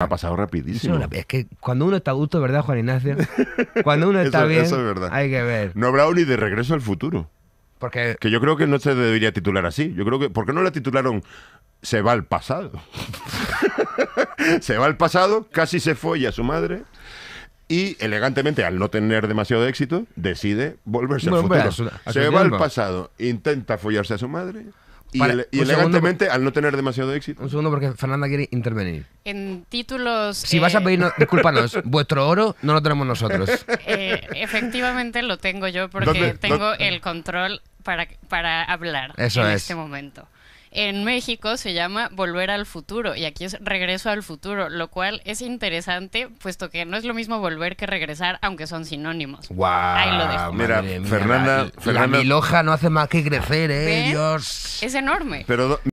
Ha pasado rapidísimo. Es, que cuando uno está a gusto, ¿verdad, Juan Ignacio? Cuando uno está bien, hay que ver. No habrá ni de regreso al futuro. Porque... Que yo creo que no se debería titular así. Yo creo que... ¿Por qué no la titularon Se va al pasado? se va al pasado, casi se folla a su madre y elegantemente, al no tener demasiado éxito, decide volverse al futuro. A su, se va al pasado, intenta follarse a su madre y, elegantemente al no tener demasiado éxito. Un segundo porque Fernanda quiere intervenir. En títulos... Si vas a eh, pedir discúlpanos, vuestro oro no lo tenemos nosotros. Eh, efectivamente lo tengo yo porque tengo el control para, para hablar en este momento. En México se llama Volver al futuro y aquí es Regreso al futuro, lo cual es interesante puesto que no es lo mismo volver que regresar, aunque son sinónimos. Wow. Ahí Mira, Fernanda, la, miloja no hace más que crecer, eh, Es enorme. Pero